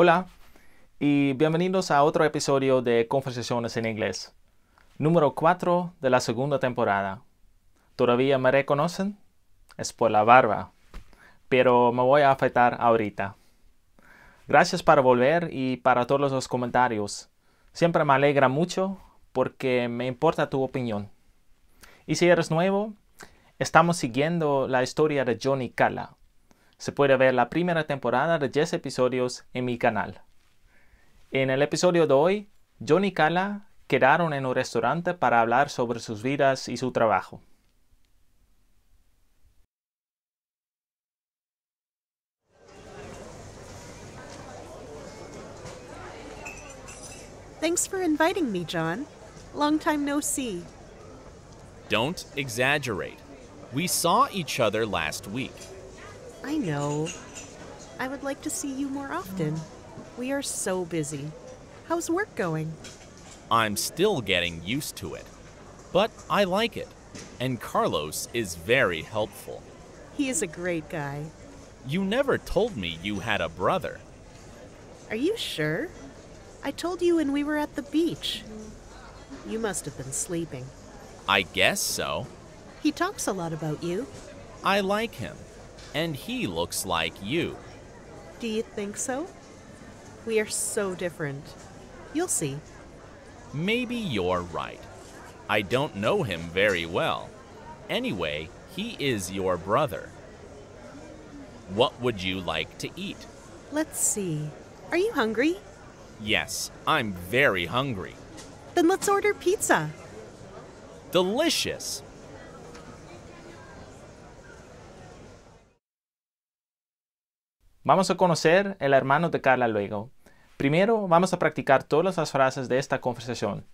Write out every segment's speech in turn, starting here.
Hola y bienvenidos a otro episodio de Conversaciones en Inglés, número 4 de la segunda temporada. ¿Todavía me reconocen? Es por la barba, pero me voy a afeitar ahorita. Gracias por volver y para todos los comentarios. Siempre me alegra mucho porque me importa tu opinión. Y si eres nuevo, estamos siguiendo la historia de Johnny Cala, se puede ver la primera temporada de 10 episodios en mi canal. En el episodio de hoy, John y Carla quedaron en un restaurante para hablar sobre sus vidas y su trabajo. Thanks for inviting me, John. Long time no see. Don't exaggerate. We saw each other last week. I know. I would like to see you more often. We are so busy. How's work going? I'm still getting used to it, but I like it, and Carlos is very helpful. He is a great guy. You never told me you had a brother. Are you sure? I told you when we were at the beach. You must have been sleeping. I guess so. He talks a lot about you. I like him and he looks like you. Do you think so? We are so different. You'll see. Maybe you're right. I don't know him very well. Anyway, he is your brother. What would you like to eat? Let's see. Are you hungry? Yes, I'm very hungry. Then let's order pizza. Delicious! Vamos a conocer el hermano de Carla luego. Primero vamos a practicar todas las frases de esta conversación.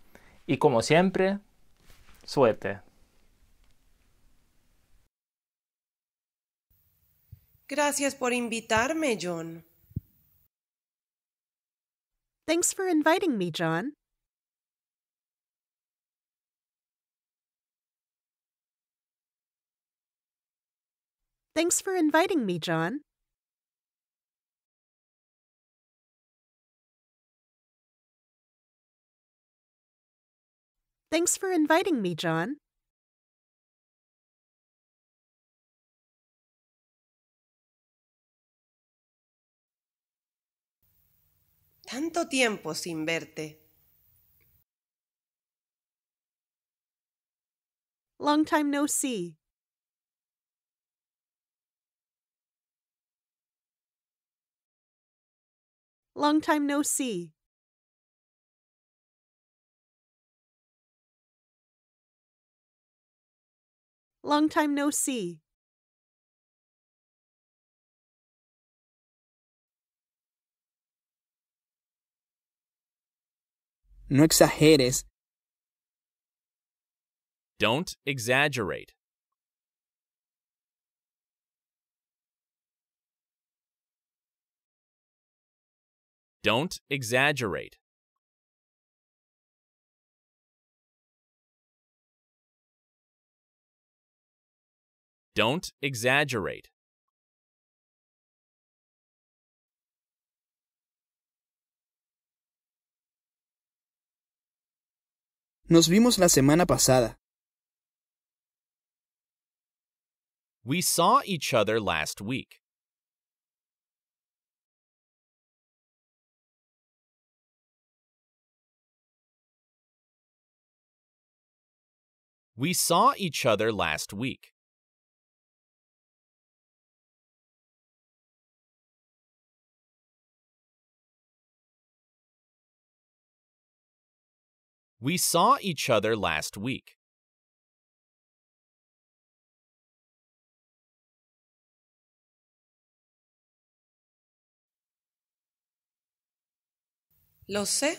Y como siempre, suerte. Gracias por invitarme, John. Thanks for inviting me, John. Thanks for inviting me, John. Thanks for inviting me, John. Tanto tiempo sin verte. Long time no see. Long time no see. Long time no see. No exageres. Don't exaggerate. Don't exaggerate. Don't exaggerate. Nos vimos la semana pasada. We saw each other last week. We saw each other last week. We saw each other last week. Lo sé.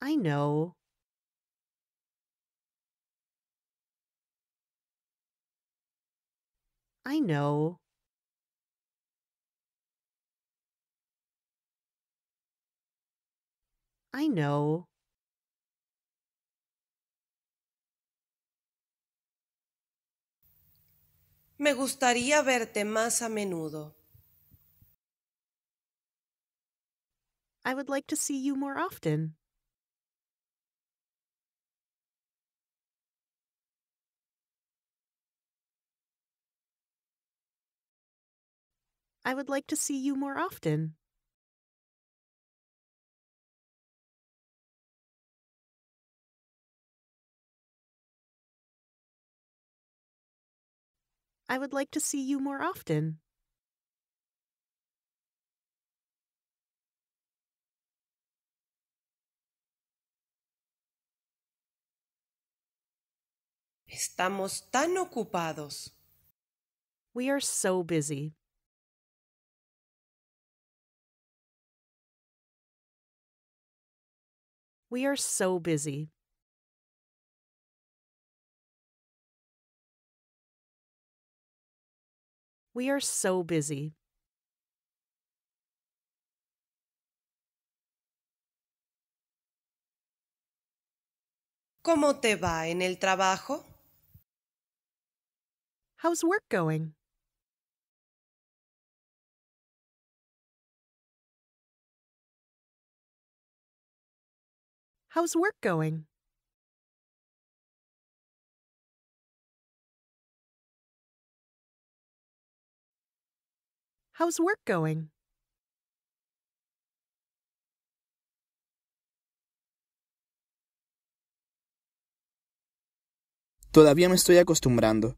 I know. I know. I know. Me gustaría verte más a menudo. I would like to see you more often. I would like to see you more often. I would like to see you more often. Estamos tan ocupados. We are so busy. We are so busy. We are so busy. ¿Cómo te va en el trabajo? How's work going? How's work going? How's work going? Todavía me estoy acostumbrando.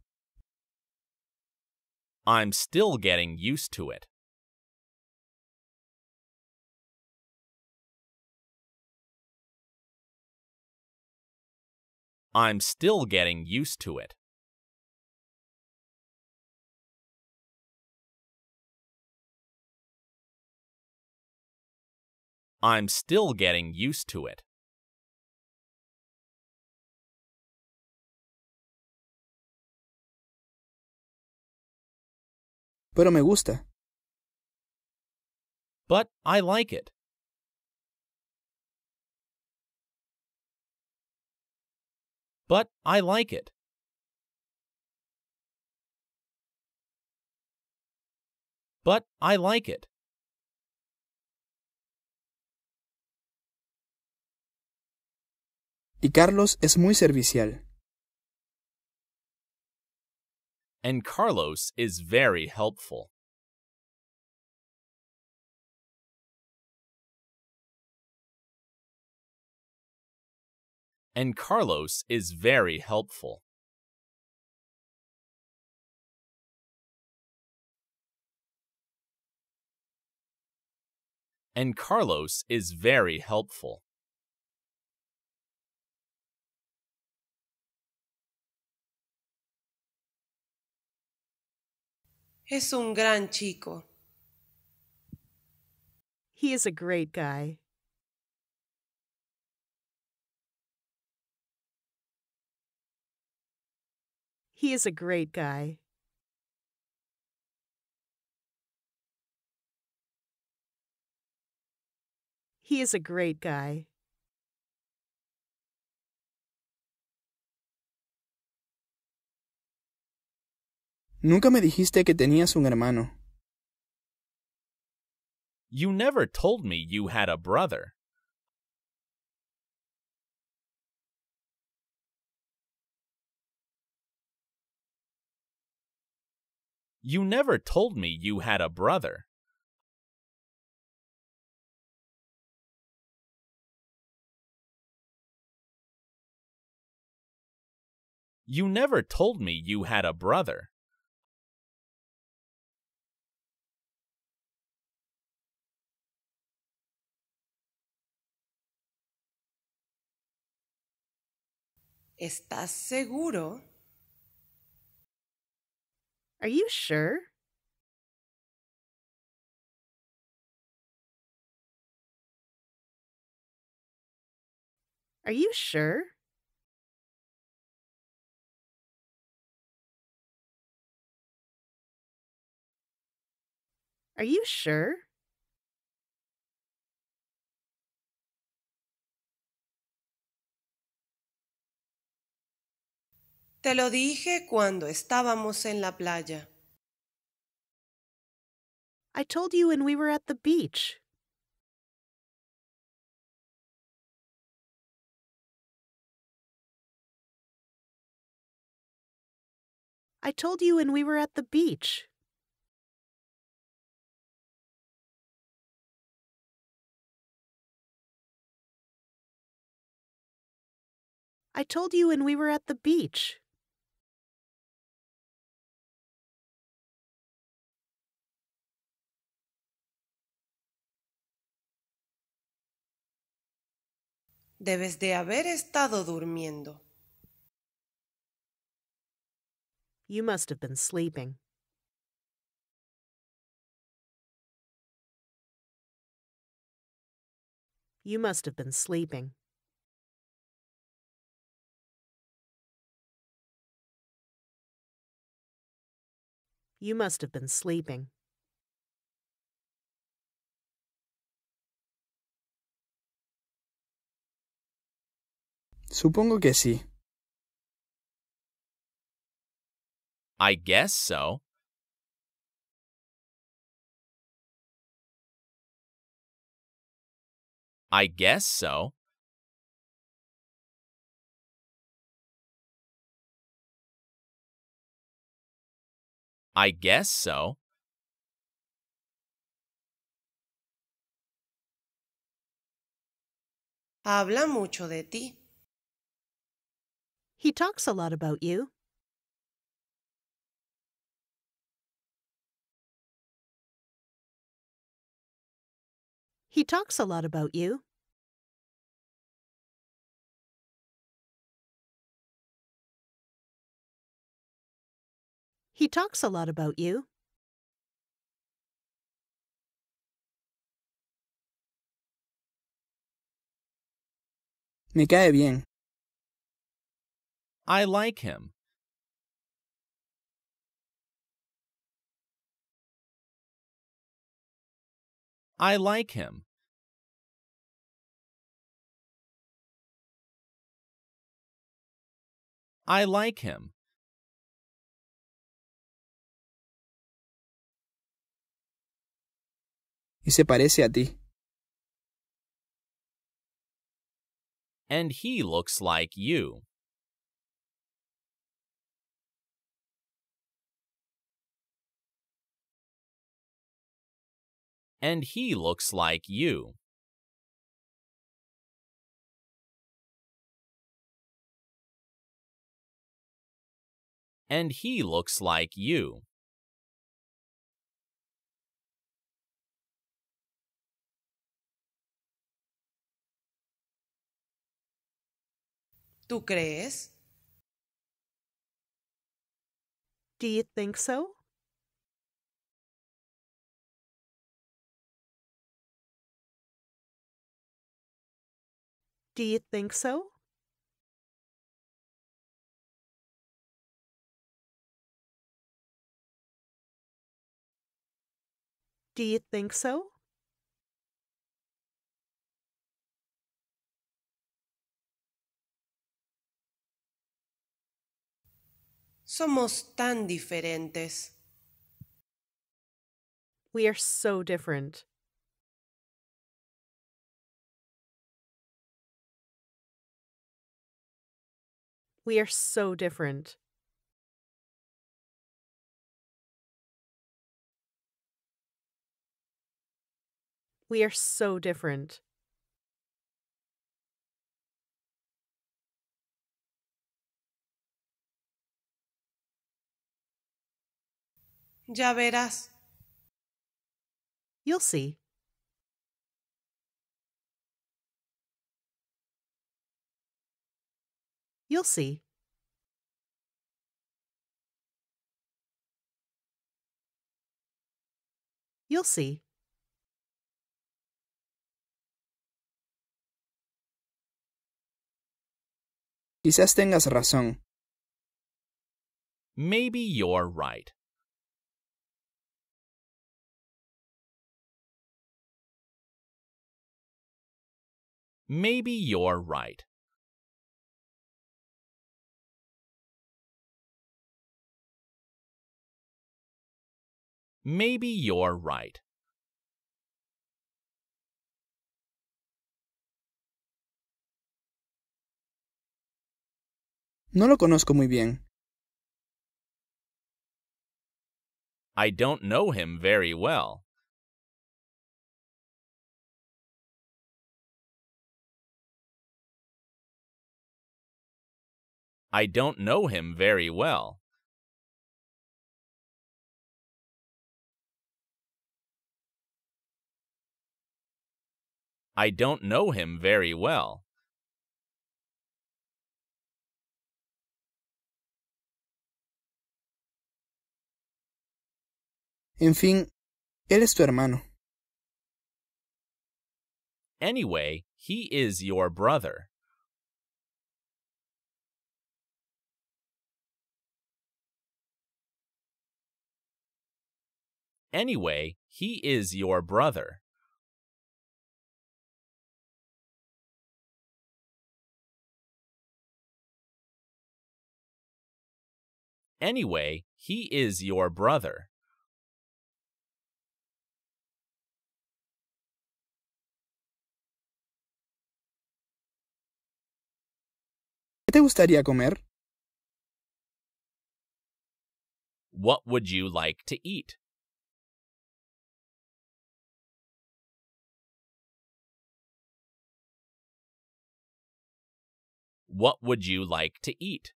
I'm still getting used to it. I'm still getting used to it. I'm still getting used to it. Pero me gusta. But I like it. But I like it. But I like it. Y Carlos es muy servicial. And Carlos is very helpful. And Carlos is very helpful. And Carlos is very helpful. Es un gran chico. He is a great guy. He is a great guy. He is a great guy. Nunca me dijiste que tenías un hermano. You never told me you had a brother. You never told me you had a brother. You never told me you had a brother. ¿Estás seguro? Are you sure? Are you sure? Are you sure? Te lo dije cuando estábamos en la playa. I told you when we were at the beach. I told you when we were at the beach. I told you when we were at the beach. Debes de haber estado durmiendo. You must have been sleeping. You must have been sleeping. You must have been sleeping. Supongo que sí. I guess so. I guess so. I guess so. Habla mucho de ti. He talks a lot about you. He talks a lot about you. He talks a lot about you. Me cae bien. I like him. I like him. I like him. Y se parece a ti. And he looks like you. and he looks like you. And he looks like you. ¿Tú crees? Do you think so? Do you think so? Do you think so? Somos tan diferentes. We are so different. We are so different. We are so different. Ya verás. You'll see. You'll see. You'll see. Quizás tengas razón. Maybe you're right. Maybe you're right. Maybe you're right. No lo conozco muy bien. I don't know him very well. I don't know him very well. I don't know him very well. En fin, él es tu hermano. Anyway, he is your brother. Anyway, he is your brother. Anyway, he is your brother. ¿Qué te gustaría comer? What would you like to eat? What would you like to eat?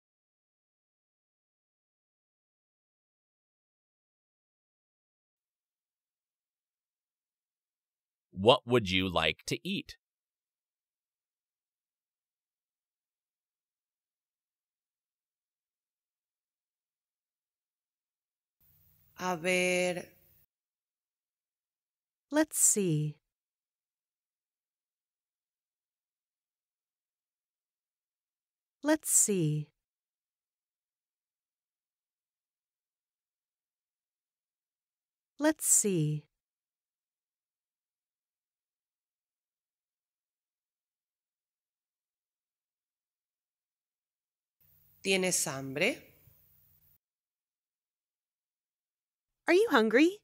What would you like to eat? A ver. Let's see. Let's see. Let's see. ¿Tienes hambre? Are you hungry?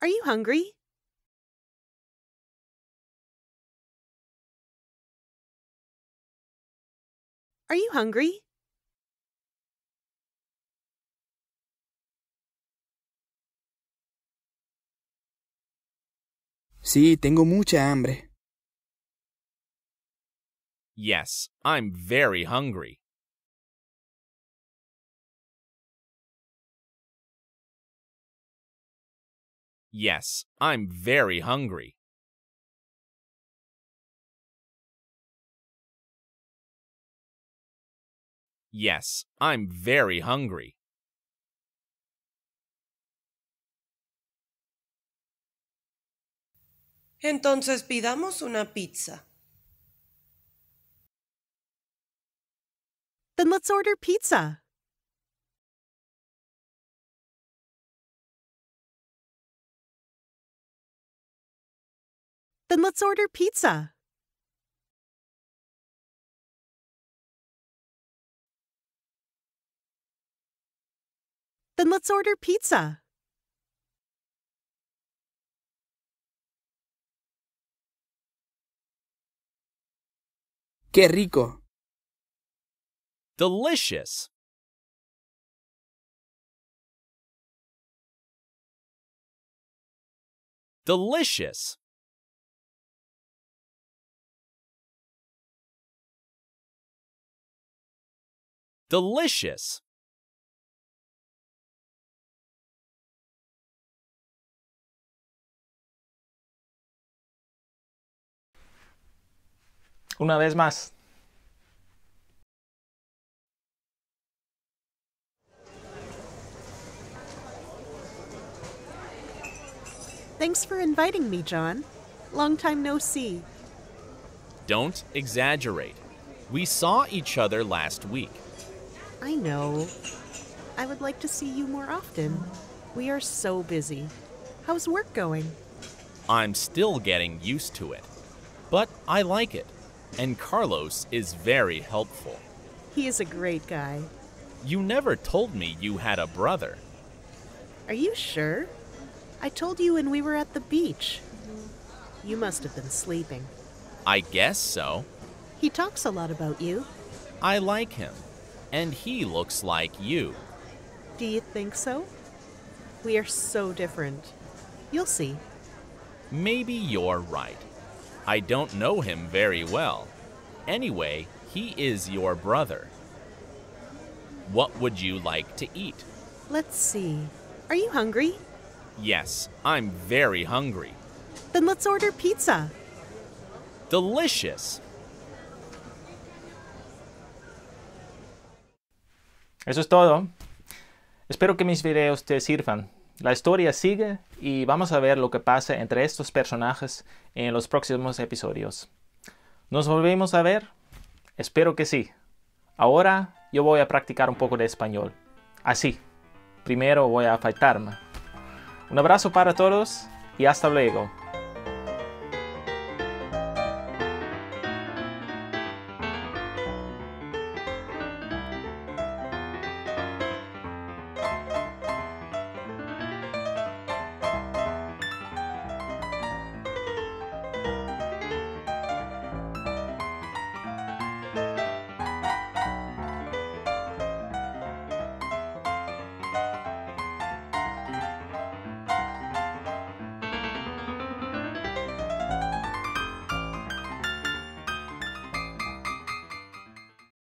Are you hungry? Are you hungry? Sí, tengo mucha hambre. Yes, I'm very hungry. Yes, I'm very hungry. Yes, I'm very hungry. Entonces pidamos una pizza. Then let's order pizza. Then let's order pizza. Then let's order pizza. Qué rico. Delicious. Delicious. Delicious. una vez más. Thanks for inviting me, John. Long time no see. Don't exaggerate. We saw each other last week. I know. I would like to see you more often. We are so busy. How's work going? I'm still getting used to it, but I like it and Carlos is very helpful. He is a great guy. You never told me you had a brother. Are you sure? I told you when we were at the beach. You must have been sleeping. I guess so. He talks a lot about you. I like him, and he looks like you. Do you think so? We are so different. You'll see. Maybe you're right. I don't know him very well. Anyway, he is your brother. What would you like to eat? Let's see. Are you hungry? Yes, I'm very hungry. Then let's order pizza. Delicious. Eso es todo. Espero que mis videos te sirvan La historia sigue y vamos a ver lo que pasa entre estos personajes en los próximos episodios. ¿Nos volvemos a ver? Espero que sí. Ahora yo voy a practicar un poco de español. Así. Primero voy a afeitarme. Un abrazo para todos y hasta luego.